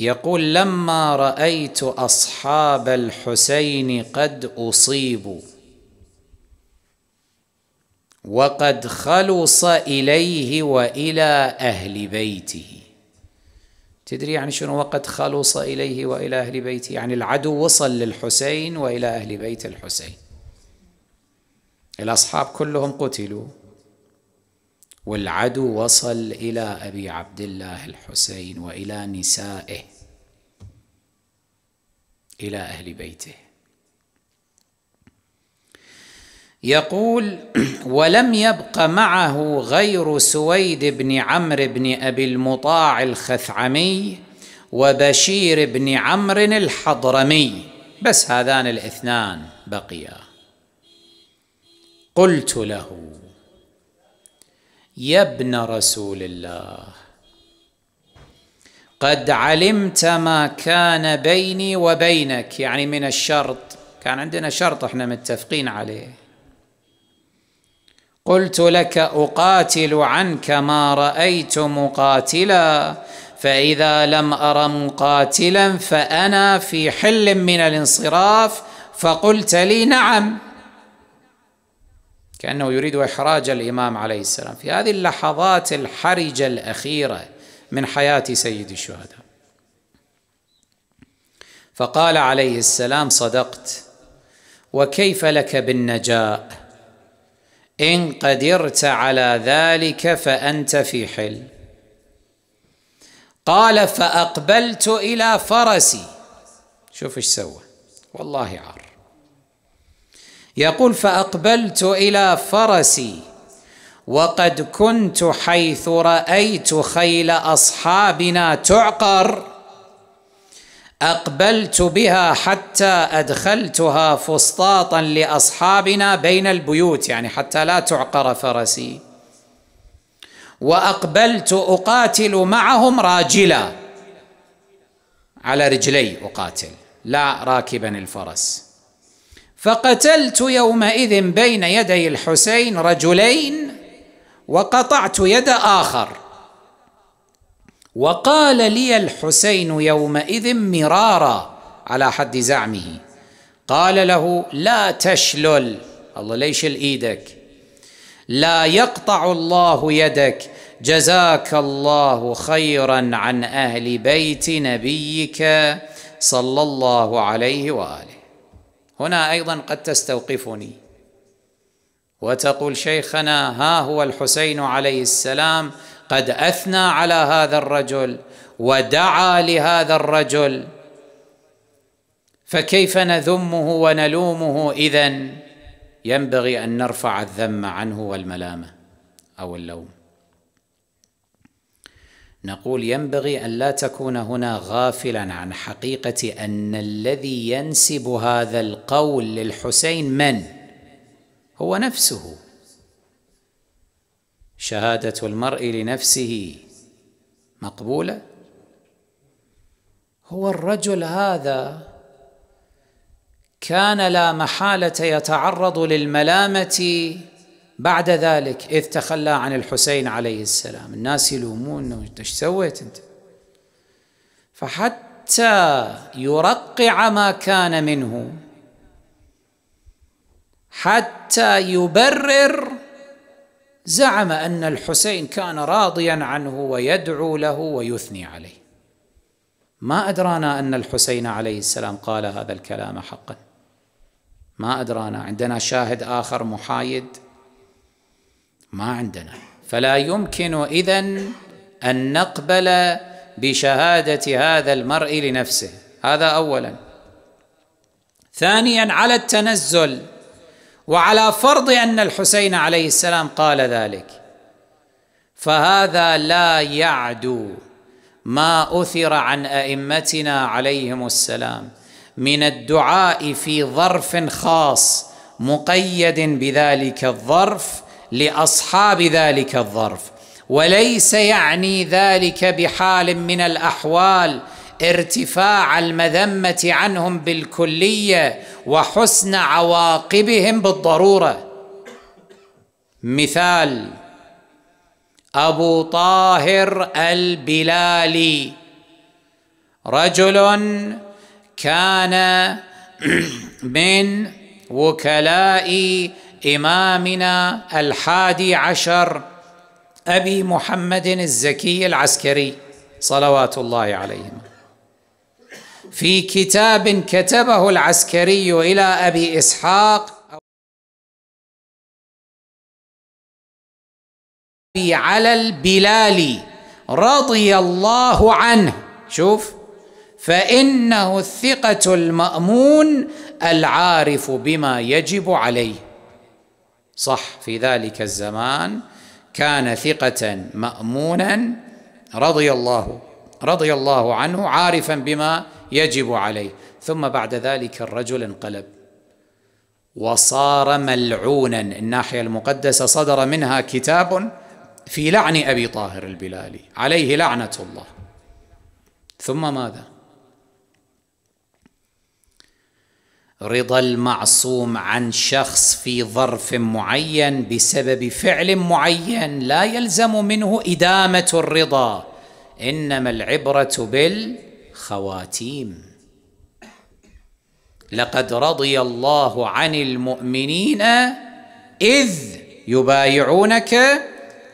يقول لما رايت اصحاب الحسين قد اصيبوا وقد خلص اليه والى اهل بيته تدري يعني شنو وقد خلص اليه والى اهل بيته يعني العدو وصل للحسين والى اهل بيت الحسين الاصحاب كلهم قتلوا والعدو وصل إلى أبي عبد الله الحسين وإلى نسائه إلى أهل بيته يقول ولم يبق معه غير سويد بن عمرو بن أبي المطاع الخثعمي وبشير بن عمرو الحضرمي بس هذان الاثنان بقيا قلت له يا ابن رسول الله قد علمت ما كان بيني وبينك يعني من الشرط كان عندنا شرط احنا متفقين عليه قلت لك اقاتل عنك ما رايت مقاتلا فاذا لم ار مقاتلا فانا في حل من الانصراف فقلت لي نعم كأنه يريد إحراج الإمام عليه السلام في هذه اللحظات الحرجة الأخيرة من حياة سيد الشهداء فقال عليه السلام صدقت وكيف لك بالنجاء إن قدرت على ذلك فأنت في حل قال فأقبلت إلى فرسي شوف ايش سوى والله عار يقول فأقبلت إلى فرسي وقد كنت حيث رأيت خيل أصحابنا تعقر أقبلت بها حتى أدخلتها فسطاطا لأصحابنا بين البيوت يعني حتى لا تعقر فرسي وأقبلت أقاتل معهم راجلا على رجلي أقاتل لا راكبا الفرس فقتلت يومئذ بين يدي الحسين رجلين وقطعت يد اخر وقال لي الحسين يومئذ مرارا على حد زعمه قال له لا تشلل الله ليش ايدك لا يقطع الله يدك جزاك الله خيرا عن اهل بيت نبيك صلى الله عليه واله هنا ايضا قد تستوقفني وتقول شيخنا ها هو الحسين عليه السلام قد اثنى على هذا الرجل ودعا لهذا الرجل فكيف نذمه ونلومه اذا ينبغي ان نرفع الذم عنه والملامه او اللوم نقول ينبغي أن لا تكون هنا غافلا عن حقيقة أن الذي ينسب هذا القول للحسين من؟ هو نفسه شهادة المرء لنفسه مقبولة؟ هو الرجل هذا كان لا محالة يتعرض للملامة بعد ذلك إذ تخلى عن الحسين عليه السلام الناس يلومون ايش سويت أنت فحتى يرقع ما كان منه حتى يبرر زعم أن الحسين كان راضيا عنه ويدعو له ويثني عليه ما أدرانا أن الحسين عليه السلام قال هذا الكلام حقا ما أدرانا عندنا شاهد آخر محايد ما عندنا فلا يمكن اذا ان نقبل بشهاده هذا المرء لنفسه هذا اولا ثانيا على التنزل وعلى فرض ان الحسين عليه السلام قال ذلك فهذا لا يعدو ما اثر عن ائمتنا عليهم السلام من الدعاء في ظرف خاص مقيد بذلك الظرف لاصحاب ذلك الظرف وليس يعني ذلك بحال من الاحوال ارتفاع المذمه عنهم بالكليه وحسن عواقبهم بالضروره مثال ابو طاهر البلالي رجل كان من وكلاء إمامنا الحادي عشر أبي محمد الزكي العسكري صلوات الله عليهما في كتاب كتبه العسكري إلى أبي إسحاق على البلالي رضي الله عنه شوف فإنه الثقة المأمون العارف بما يجب عليه صح في ذلك الزمان كان ثقة مأمونا رضي الله رضي الله عنه عارفا بما يجب عليه ثم بعد ذلك الرجل انقلب وصار ملعونا الناحية المقدسة صدر منها كتاب في لعن أبي طاهر البلالي عليه لعنة الله ثم ماذا؟ رضا المعصوم عن شخص في ظرف معين بسبب فعل معين لا يلزم منه ادامه الرضا انما العبره بالخواتيم لقد رضي الله عن المؤمنين اذ يبايعونك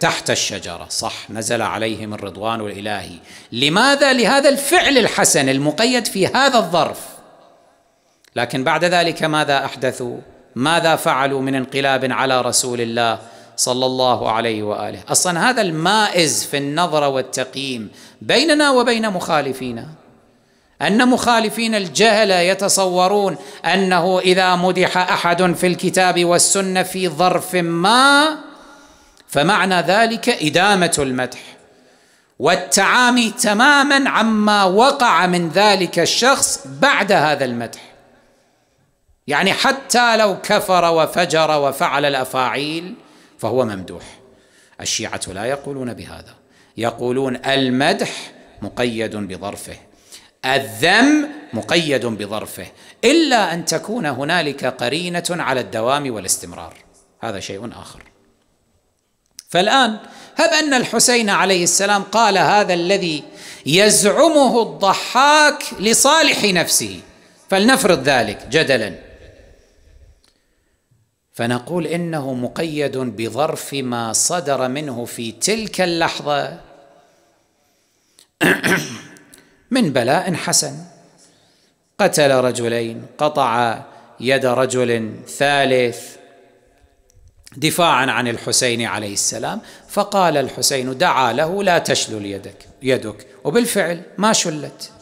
تحت الشجره صح نزل عليهم الرضوان الالهي لماذا لهذا الفعل الحسن المقيد في هذا الظرف لكن بعد ذلك ماذا احدثوا ماذا فعلوا من انقلاب على رسول الله صلى الله عليه واله اصلا هذا المائز في النظره والتقييم بيننا وبين مخالفينا ان مخالفين الجهل يتصورون انه اذا مدح احد في الكتاب والسنه في ظرف ما فمعنى ذلك ادامه المدح والتعامي تماما عما وقع من ذلك الشخص بعد هذا المدح يعني حتى لو كفر وفجر وفعل الافاعيل فهو ممدوح الشيعه لا يقولون بهذا يقولون المدح مقيد بظرفه الذم مقيد بظرفه الا ان تكون هنالك قرينه على الدوام والاستمرار هذا شيء اخر فالان هب ان الحسين عليه السلام قال هذا الذي يزعمه الضحاك لصالح نفسه فلنفرض ذلك جدلا فنقول انه مقيد بظرف ما صدر منه في تلك اللحظه من بلاء حسن قتل رجلين قطع يد رجل ثالث دفاعا عن الحسين عليه السلام فقال الحسين دعا له لا تشلل يدك يدك وبالفعل ما شلت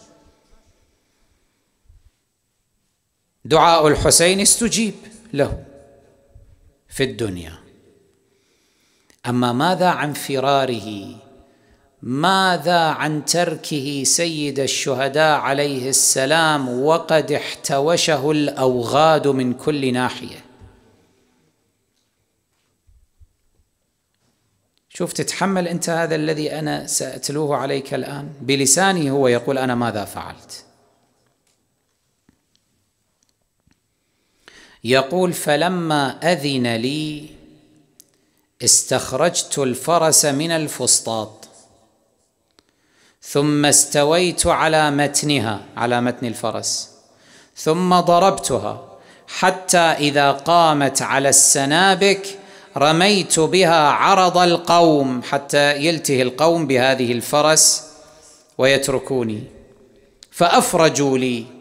دعاء الحسين استجيب له في الدنيا اما ماذا عن فراره ماذا عن تركه سيد الشهداء عليه السلام وقد احتوشه الاوغاد من كل ناحيه شوف تتحمل انت هذا الذي انا ساتلوه عليك الان بلسانه هو يقول انا ماذا فعلت يقول فلما اذن لي استخرجت الفرس من الفسطاط ثم استويت على متنها على متن الفرس ثم ضربتها حتى اذا قامت على السنابك رميت بها عرض القوم حتى يلتهي القوم بهذه الفرس ويتركوني فافرجوا لي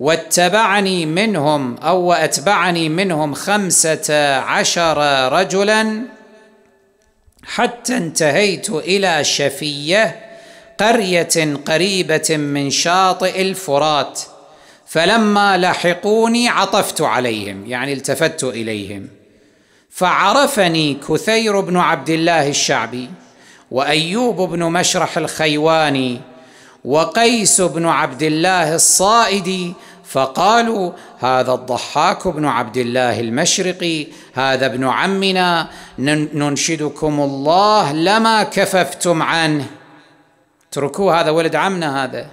واتبعني منهم او واتبعني منهم خمسه عشر رجلا حتى انتهيت الى شفيه قريه قريبه من شاطئ الفرات فلما لحقوني عطفت عليهم يعني التفت اليهم فعرفني كثير بن عبد الله الشعبي وايوب بن مشرح الخيواني وقيس بن عبد الله الصائدي فقالوا هذا الضحاك بن عبد الله المشرقي هذا ابن عمنا ننشدكم الله لما كففتم عنه اتركوه هذا ولد عمنا هذا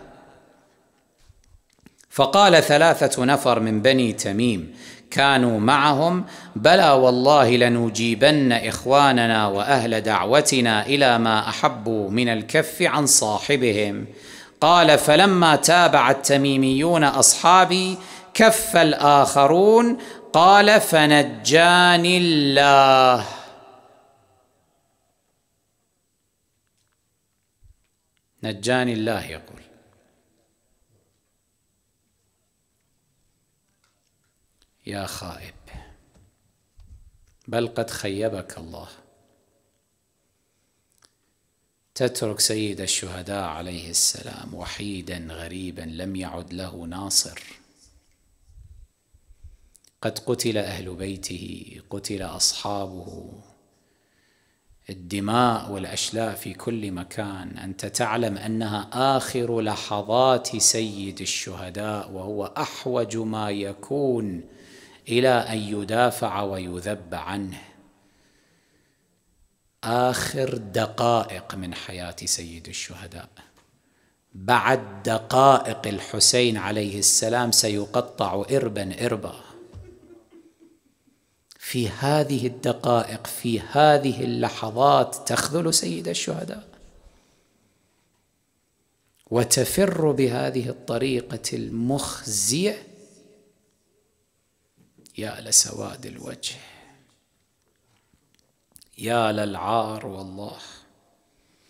فقال ثلاثه نفر من بني تميم كانوا معهم بلى والله لنجيبن اخواننا واهل دعوتنا الى ما احبوا من الكف عن صاحبهم قال فلما تابع التميميون اصحابي كف الاخرون قال فنجاني الله نجاني الله يقول يا خائب بل قد خيبك الله تترك سيد الشهداء عليه السلام وحيدا غريبا لم يعد له ناصر قد قتل اهل بيته قتل اصحابه الدماء والاشلاء في كل مكان انت تعلم انها اخر لحظات سيد الشهداء وهو احوج ما يكون الى ان يدافع ويذب عنه آخر دقائق من حياة سيد الشهداء بعد دقائق الحسين عليه السلام سيقطع إربا إربا في هذه الدقائق في هذه اللحظات تخذل سيد الشهداء وتفر بهذه الطريقة المخزية يا لسواد الوجه يا للعار والله